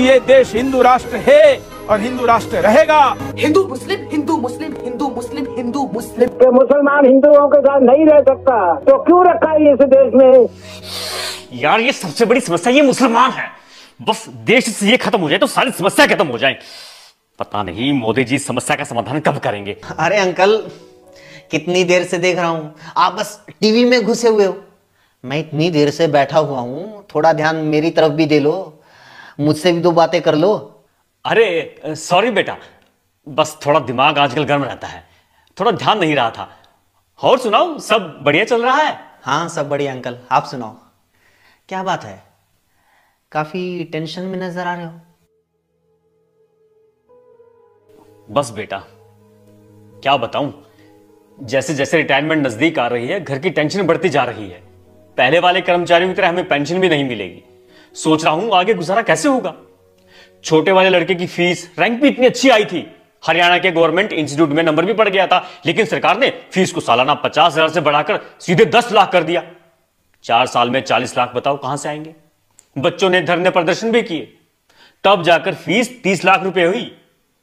कि ये देश हिंदू राष्ट्र है और हिंदू राष्ट्र रहेगा हिंदू मुस्लिम हिंदू मुस्लिम हिंदू मुस्लिम हिंदू मुस्लिम तो मुसलमान हिंदुओं के साथ नहीं रह सकता तो क्यों रखा है इस देश में यार ये सबसे बड़ी समस्या ये मुसलमान है बस देश से ये खत्म हो जाए तो सारी समस्या खत्म हो जाए पता नहीं मोदी जी समस्या का समाधान कब करेंगे अरे अंकल कितनी देर से देख रहा हूं आप बस टीवी में घुसे हुए हो मैं इतनी देर से बैठा हुआ हूं थोड़ा ध्यान मेरी तरफ भी दे लो मुझसे भी दो बातें कर लो अरे सॉरी बेटा बस थोड़ा दिमाग आजकल गर्म रहता है थोड़ा ध्यान नहीं रहा था और सुनाओ सब बढ़िया चल रहा है हाँ सब बढ़िया अंकल आप सुनाओ क्या बात है काफी टेंशन में नजर आ रहे हो बस बेटा क्या बताऊं जैसे जैसे रिटायरमेंट नजदीक आ रही है घर की टेंशन बढ़ती जा रही है पहले वाले कर्मचारियों की तरह हमें पेंशन भी नहीं मिलेगी सोच रहा हूं आगे गुजारा कैसे होगा छोटे वाले लड़के की फीस रैंक भी इतनी अच्छी आई थी हरियाणा के गवर्नमेंट इंस्टीट्यूट में नंबर भी पड़ गया था लेकिन सरकार ने फीस को सालाना पचास हजार से बढ़ाकर सीधे दस लाख कर दिया चार साल में चालीस लाख बताओ कहां से आएंगे बच्चों ने धरने प्रदर्शन भी किए तब जाकर फीस तीस लाख रुपए हुई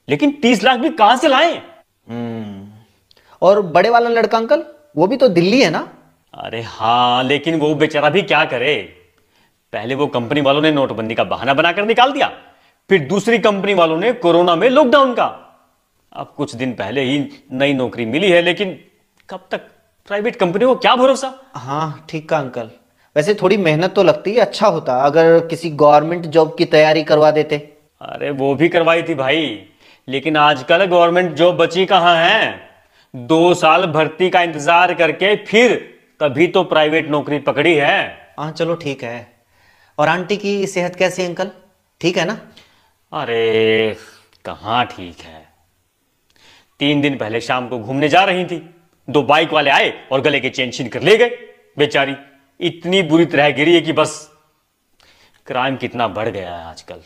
लेकिन तीस लाख भी कहां से लाए हम्म, और बड़े वाला लड़का अंकल वो भी तो दिल्ली है ना अरे हाँ लेकिन वो बेचारा भी क्या करे पहले वो कंपनी वालों ने नोटबंदी का बहाना बनाकर निकाल दिया फिर दूसरी कंपनी वालों ने कोरोना में लॉकडाउन का अब कुछ दिन पहले ही नई नौकरी मिली है लेकिन कब तक प्राइवेट कंपनी को क्या भरोसा हाँ ठीक का अंकल वैसे थोड़ी मेहनत तो लगती है अच्छा होता अगर किसी गवर्नमेंट जॉब की तैयारी करवा देते अरे वो भी करवाई थी भाई लेकिन आजकल गवर्नमेंट जॉब बची कहाँ है दो साल भर्ती का इंतजार करके फिर कभी तो प्राइवेट नौकरी पकड़ी है हाँ चलो ठीक है और आंटी की सेहत कैसी अंकल ठीक है ना अरे कहाँ ठीक है तीन दिन पहले शाम को घूमने जा रही थी दो बाइक वाले आए और गले के चेन छीन कर ले गए बेचारी इतनी बुरी तरह गिरी है कि बस क्राइम कितना बढ़ गया है आजकल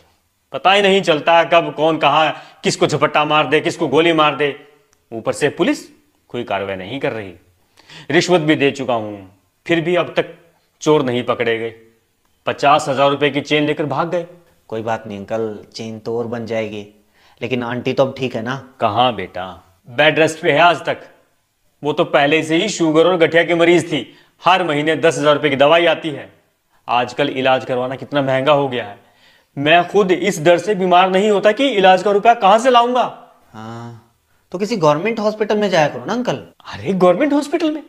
पता ही नहीं चलता कब कौन कहा किसको झपट्टा मार दे किसको गोली मार दे ऊपर से पुलिस कोई कार्रवाई नहीं कर रही रिश्वत भी दे चुका हूं फिर भी अब तक चोर नहीं पकड़े गए पचास हजार रुपये की चेन लेकर भाग गए कोई बात नहीं अंकल चेन तो और बन जाएगी लेकिन आंटी तो अब ठीक है ना कहा बेटा बेड रेस्ट पे है आज तक वो तो पहले से ही शुगर और गठिया की मरीज थी हर महीने दस हजार रुपए की दवाई आती है आजकल इलाज करवाना कितना महंगा हो गया है मैं खुद इस डर से बीमार नहीं होता कि इलाज का रुपया कहां से लाऊंगा हाँ तो किसी गवर्नमेंट हॉस्पिटल में जाया करो ना अंकल अरे गवर्नमेंट हॉस्पिटल में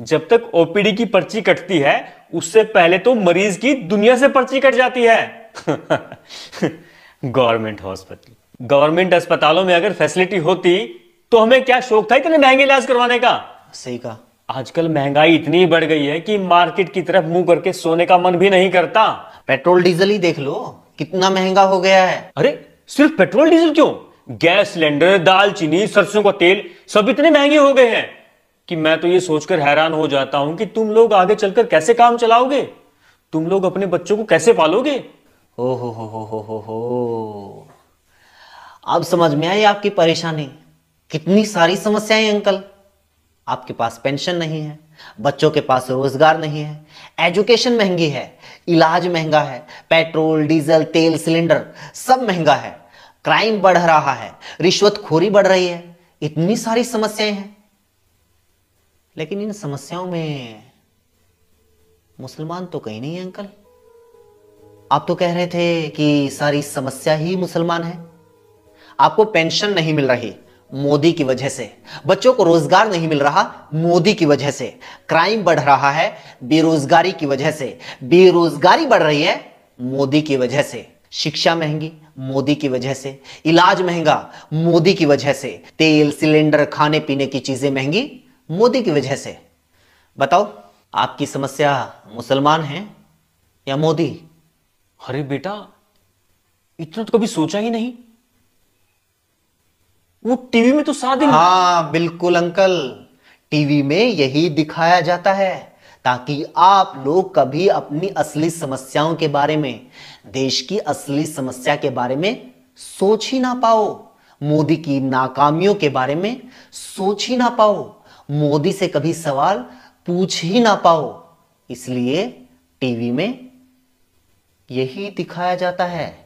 जब तक ओपीडी की पर्ची कटती है उससे पहले तो मरीज की दुनिया से पर्ची कट जाती है गवर्नमेंट हॉस्पिटल गवर्नमेंट अस्पतालों में अगर फैसिलिटी होती तो हमें क्या शौक था इतने महंगे इलाज करवाने का सही कहा आजकल महंगाई इतनी बढ़ गई है कि मार्केट की तरफ मुंह करके सोने का मन भी नहीं करता पेट्रोल डीजल ही देख लो कितना महंगा हो गया है अरे सिर्फ पेट्रोल डीजल क्यों गैस सिलेंडर दालचीनी सरसों का तेल सब इतने महंगे हो गए हैं कि मैं तो ये सोचकर हैरान हो जाता हूं कि तुम लोग आगे चलकर कैसे काम चलाओगे तुम लोग अपने बच्चों को कैसे पालोगे हो हो हो हो हो हो अब समझ में आई आपकी परेशानी कितनी सारी समस्याएं अंकल आपके पास पेंशन नहीं है बच्चों के पास रोजगार नहीं है एजुकेशन महंगी है इलाज महंगा है पेट्रोल डीजल तेल सिलेंडर सब महंगा है क्राइम बढ़ रहा है रिश्वतखोरी बढ़ रही है इतनी सारी समस्याएं हैं लेकिन इन समस्याओं में मुसलमान तो कहीं नहीं है अंकल आप तो कह रहे थे कि सारी समस्या ही मुसलमान है आपको पेंशन नहीं मिल रही मोदी की वजह से बच्चों को रोजगार नहीं मिल रहा मोदी की वजह से क्राइम बढ़ रहा है बेरोजगारी की वजह से बेरोजगारी बढ़ रही है मोदी की वजह से शिक्षा महंगी मोदी की वजह से इलाज महंगा मोदी की वजह से तेल सिलेंडर खाने पीने की चीजें महंगी मोदी की वजह से बताओ आपकी समस्या मुसलमान है या मोदी अरे बेटा इतना तो कभी सोचा ही नहीं वो टीवी में तो सा दिन हाँ बिल्कुल अंकल टीवी में यही दिखाया जाता है ताकि आप लोग कभी अपनी असली समस्याओं के बारे में देश की असली समस्या के बारे में सोच ही ना पाओ मोदी की नाकामियों के बारे में सोच ही ना पाओ मोदी से कभी सवाल पूछ ही ना पाओ इसलिए टीवी में यही दिखाया जाता है